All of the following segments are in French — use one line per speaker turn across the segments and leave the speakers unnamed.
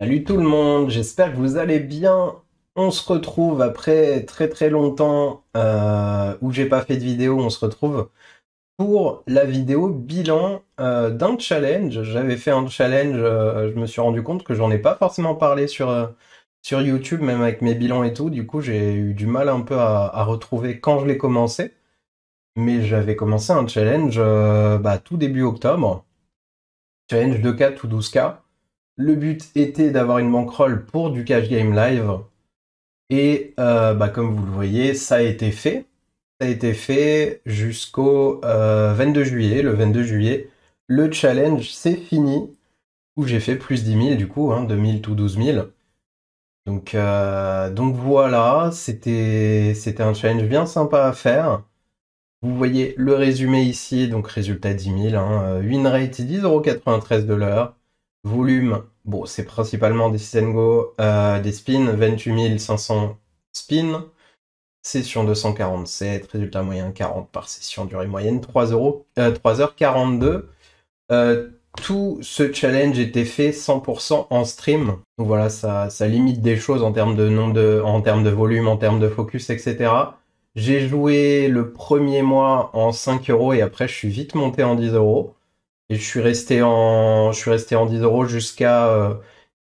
Salut tout le monde, j'espère que vous allez bien. On se retrouve après très très longtemps euh, où j'ai pas fait de vidéo, on se retrouve pour la vidéo bilan euh, d'un challenge. J'avais fait un challenge, euh, je me suis rendu compte que j'en ai pas forcément parlé sur, sur YouTube, même avec mes bilans et tout. Du coup, j'ai eu du mal un peu à, retrouver quand je l'ai commencé. Mais j'avais commencé un challenge bah, tout début octobre. Challenge 2K ou 12K. Le but était d'avoir une bankroll pour du cash game live. Et euh, bah, comme vous le voyez, ça a été fait. Ça a été fait jusqu'au 22 euh, juillet. Le 22 juillet, le challenge, c'est fini. Où j'ai fait plus 10 000 du coup, hein, 2000 tout 12 000. Donc, euh, donc voilà, c'était un challenge bien sympa à faire. Vous voyez le résumé ici, donc résultat 10 000, hein, win rate 10,93 de l'heure, Volume, bon, c'est principalement des Sisengo, euh, des spins, 28 500 spins, session 247, résultat moyen 40 par session, durée moyenne 3, euros, 3h42. Euh, euh, tout ce challenge était fait 100% en stream. Donc voilà, ça, limite des choses en termes de en termes de volume, en termes de focus, etc. J'ai joué le premier mois en 5 euros et après je suis vite monté en 10 euros. Et je suis resté en, je suis resté en 10 euros jusqu'à, euh,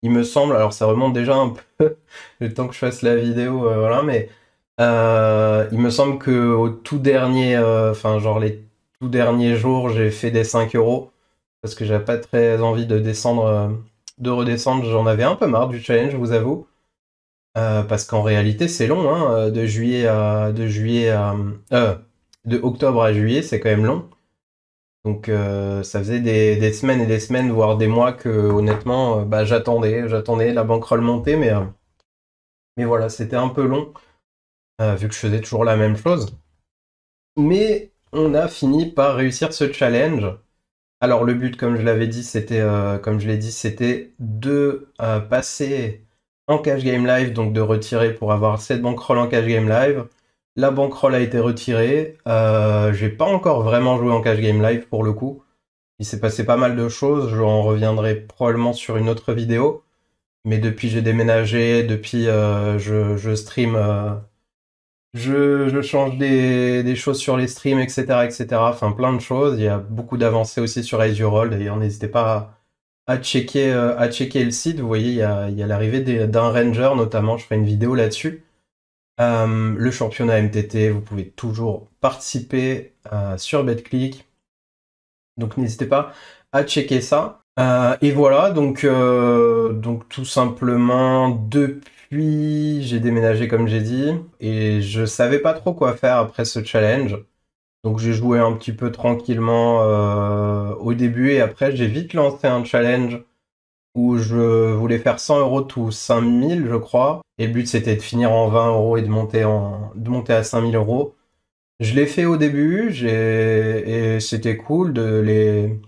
il me semble, alors ça remonte déjà un peu le temps que je fasse la vidéo, euh, voilà, mais euh, il me semble que au tout dernier, enfin genre les tout derniers jours, j'ai fait des 5 euros parce que j'avais pas très envie de descendre, de redescendre. J'en avais un peu marre du challenge, je vous avoue. parce qu'en réalité, c'est long, hein, de juillet à, de juillet à, de octobre à juillet, c'est quand même long. Donc euh, ça faisait des, semaines et des semaines, voire des mois que honnêtement, euh, bah, j'attendais, j'attendais la banque montée, mais, euh, mais voilà, c'était un peu long, vu que je faisais toujours la même chose. Mais on a fini par réussir ce challenge. Alors le but, comme je l'avais dit, c'était comme je l'ai dit, c'était de passer en cash game live, donc de retirer pour avoir cette bankroll en cash game live. La bankroll a été retirée. Euh, j'ai pas encore vraiment joué en cash game live pour le coup. Il s'est passé pas mal de choses. J'en reviendrai probablement sur une autre vidéo. Mais depuis j'ai déménagé, depuis euh, je, stream, euh, je, change des, choses sur les streams, etc., etc. Enfin plein de choses. Il y a beaucoup d'avancées aussi sur Azure Hold. Roll. D'ailleurs n'hésitez pas à, checker, à checker le site. Vous voyez il y a, il y a l'arrivée d'un ranger notamment. Je ferai une vidéo là-dessus. Euh, le championnat MTT, vous pouvez toujours participer euh, sur BetClick. Donc n'hésitez pas à checker ça. Euh, et voilà, donc, donc tout simplement, depuis, j'ai déménagé comme j'ai dit, et je savais pas trop quoi faire après ce challenge. Donc j'ai joué un petit peu tranquillement au début, et après j'ai vite lancé un challenge où je voulais faire 100 euros tous 5000, je crois. Et le but, c'était de finir en 20 euros et de monter, en, de monter à 5000 euros. Je l'ai fait au début, et c'était cool de les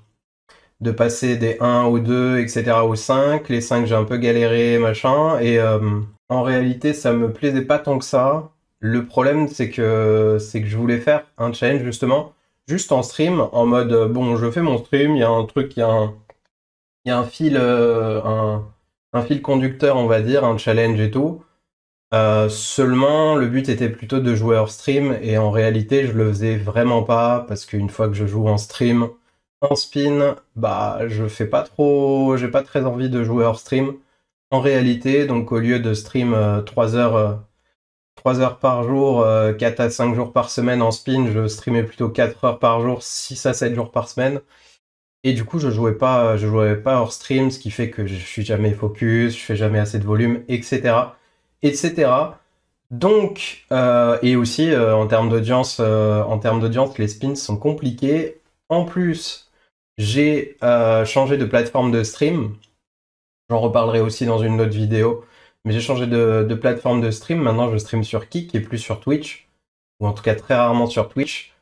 de passer des 1 ou 2, etc. aux 5. Les 5, j'ai un peu galéré, machin. Et euh, en réalité, ça me plaisait pas tant que ça. Le problème, c'est que, c'est que je voulais faire un challenge, justement, juste en stream, en mode, bon, je fais mon stream, il y a un truc, qui y a un, un fil, euh, un, fil conducteur, on va dire, un challenge et tout. Euh, seulement, le but était plutôt de jouer hors stream et en réalité, je le faisais vraiment pas parce qu'une fois que je joue en stream, en spin, bah, je fais pas trop, j'ai pas très envie de jouer hors stream. En réalité, donc au lieu de stream 3 euh, heures, 3 heures par jour, 4 à 5 jours par semaine en spin, je streamais plutôt 4 heures par jour, 6 à 7 jours par semaine. Et du coup, je jouais pas, je jouais pas hors stream, ce qui fait que je suis jamais focus, je fais jamais assez de volume, etc., etc. Donc, euh, et aussi euh, en termes d'audience, euh, en termes d'audience, les spins sont compliqués. En plus, j'ai changé de plateforme de stream. J'en reparlerai aussi dans une autre vidéo. Mais j'ai changé de, plateforme de stream. Maintenant, je stream sur Kick et plus sur Twitch, ou en tout cas très rarement sur Twitch.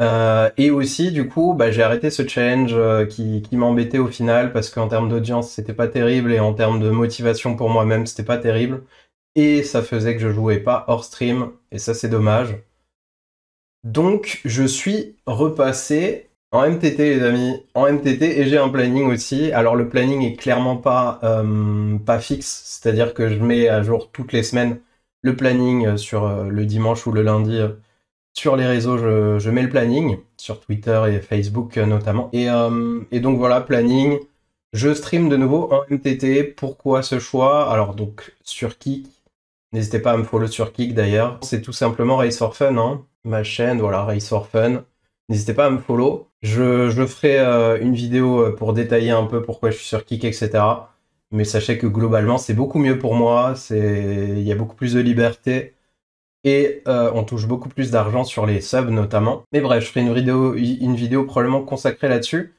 Euh, et aussi, du coup, bah, j'ai arrêté ce challenge euh, qui, m'embêtait au final parce qu'en termes d'audience, c'était pas terrible et en termes de motivation pour moi-même, c'était pas terrible. Et ça faisait que je jouais pas hors stream et ça, c'est dommage. Donc, je suis repassé en MTT, les amis, en MTT et j'ai un planning aussi. Alors, le planning est clairement pas, euh, pas fixe, c'est-à-dire que je mets à jour toutes les semaines le planning sur le dimanche ou le lundi sur les réseaux, je, mets le planning, sur Twitter et Facebook euh, notamment. Euh, et, donc voilà, planning. Je stream de nouveau en MTT. Pourquoi ce choix Alors donc sur Kik, n'hésitez pas à me follow sur Kik d'ailleurs. C'est tout simplement Race for Fun, hein. ma chaîne, voilà, Race for Fun. N'hésitez pas à me follow. Je, ferai euh, une vidéo pour détailler un peu pourquoi je suis sur Kik, etc. Mais sachez que globalement, c'est beaucoup mieux pour moi. Il y a beaucoup plus de liberté et euh, on touche beaucoup plus d'argent sur les subs notamment. Mais bref, je ferai une vidéo, une vidéo probablement consacrée là-dessus.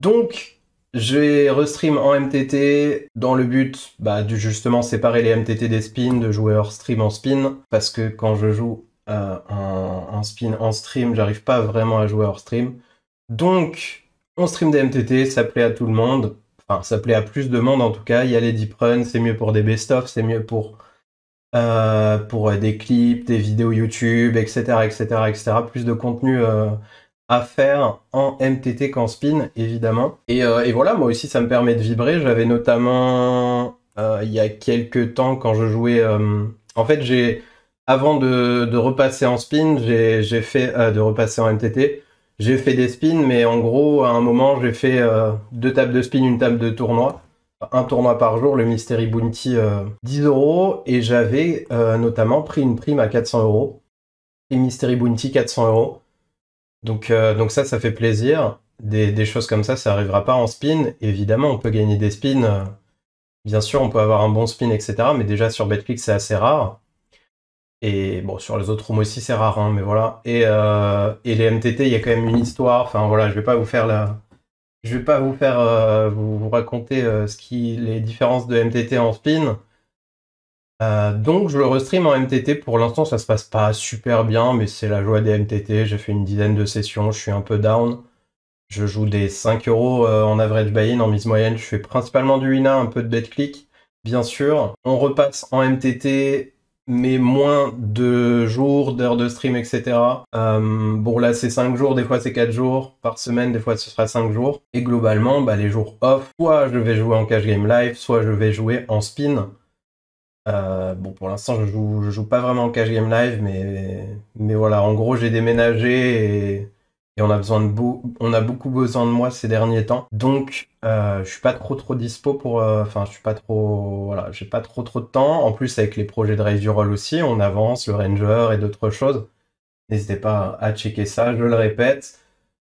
Donc, je vais restream en MTT dans le but bah, de justement séparer les MTT des spins, de jouer hors stream en spin, parce que quand je joue en euh, spin en stream, j'arrive pas vraiment à jouer hors stream. Donc, on stream des MTT, ça plaît à tout le monde, enfin ça plaît à plus de monde en tout cas, il y a les deep runs, c'est mieux pour des best-of, c'est mieux pour euh, pour euh, des clips, des vidéos YouTube, etc., etc., etc. Plus de contenu euh, à faire en MTT qu'en spin, évidemment. Et, et, voilà, moi aussi, ça me permet de vibrer. J'avais notamment, il y a quelques temps, quand je jouais... en fait, j'ai... Avant de, de, repasser en spin, j'ai fait... de repasser en MTT, j'ai fait des spins, mais en gros, à un moment, j'ai fait deux tables de spin, une table de tournoi un tournoi par jour, le Mystery Bounty 10 euh, euros, et j'avais euh, notamment pris une prime à 400 euros, et Mystery Bounty 400 euros. Donc, euh, donc ça, ça fait plaisir. Des, choses comme ça, ça arrivera pas en spin. Évidemment, on peut gagner des spins. Bien sûr, on peut avoir un bon spin, etc. Mais déjà, sur BetClick, c'est assez rare. Et bon, sur les autres rooms aussi, c'est rare, hein, mais voilà. Et, et les MTT, il y a quand même une histoire. Enfin, voilà, je vais pas vous faire la, je vais pas vous faire euh, vous, raconter euh, les différences de MTT en spin. Euh, donc je le restream en MTT. Pour l'instant, ça se passe pas super bien, mais c'est la joie des MTT. J'ai fait une dizaine de sessions, je suis un peu down. Je joue des 5 euros en average buy-in, en mise moyenne. Je fais principalement du INA, un peu de bet click, bien sûr. On repasse en MTT mais moins de jours, d'heures de stream, etc. Euh, bon, là, c'est 5 jours, des fois c'est 4 jours par semaine, des fois ce sera 5 jours. Et globalement, bah, les jours off, soit je vais jouer en cash game live, soit je vais jouer en spin. Euh, bon, pour l'instant, je joue, joue pas vraiment en cash game live, mais, mais voilà, en gros, j'ai déménagé et et on a besoin de on a beaucoup besoin de moi ces derniers temps. Donc euh, je suis pas trop trop dispo pour, euh, enfin je suis pas trop, voilà, j'ai pas trop trop de temps. En plus avec les projets de rage du Roll aussi, on avance, le Ranger et d'autres choses. N'hésitez pas à checker ça, je le répète.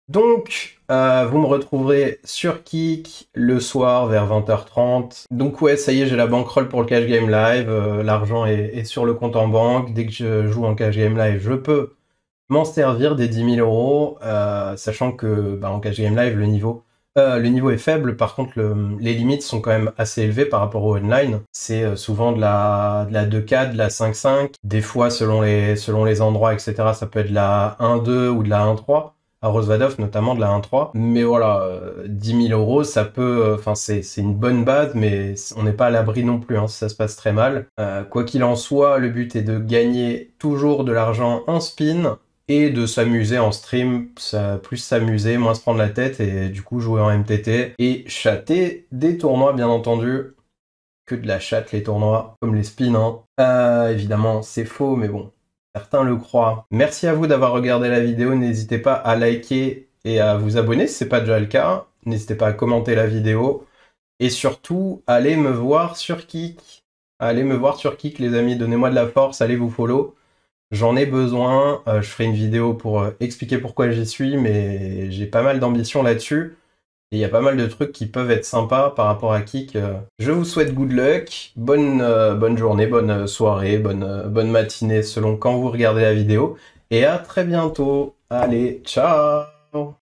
Donc, euh, vous me retrouverez sur Kik le soir vers 20h30. Donc ouais, ça y est, j'ai la bankroll pour le Cash Game Live. Euh, l'argent est, est, sur le compte en banque. Dès que je joue en Cash Game Live, je peux m'en servir des 10 000 euros, euh, sachant que bah, en cash game live, le niveau, euh, le niveau est faible, par contre, les limites sont quand même assez élevées par rapport au online. C'est euh, souvent de la, de la 2K, de la 5-5. Des fois, selon les, selon les endroits, etc., ça peut être de la 1-2 ou de la 1-3. À Rosvadov, notamment de la 1-3. Mais voilà, 10 000 euros, ça peut. Enfin, c'est une bonne base, mais on n'est pas à l'abri non plus hein, si ça se passe très mal. quoi qu'il en soit, le but est de gagner toujours de l'argent en spin et de s'amuser en stream, plus s'amuser, moins se prendre la tête et du coup jouer en MTT et chatter des tournois bien entendu. Que de la chatte les tournois, comme les spins. Hein. Euh, évidemment, c'est faux, mais bon, certains le croient. Merci à vous d'avoir regardé la vidéo, n'hésitez pas à liker et à vous abonner si ce n'est pas déjà le cas. N'hésitez pas à commenter la vidéo. Et surtout, allez me voir sur Kik. Allez me voir sur Kik, les amis. Donnez-moi de la force, allez vous follow j'en ai besoin. Euh, je ferai une vidéo pour euh, expliquer pourquoi j'y suis, mais j'ai pas mal d'ambition là-dessus. Et il y a pas mal de trucs qui peuvent être sympas par rapport à Kik. Euh. Je vous souhaite good luck, bonne, bonne journée, bonne soirée, bonne, bonne matinée selon quand vous regardez la vidéo. Et à très bientôt. Allez, ciao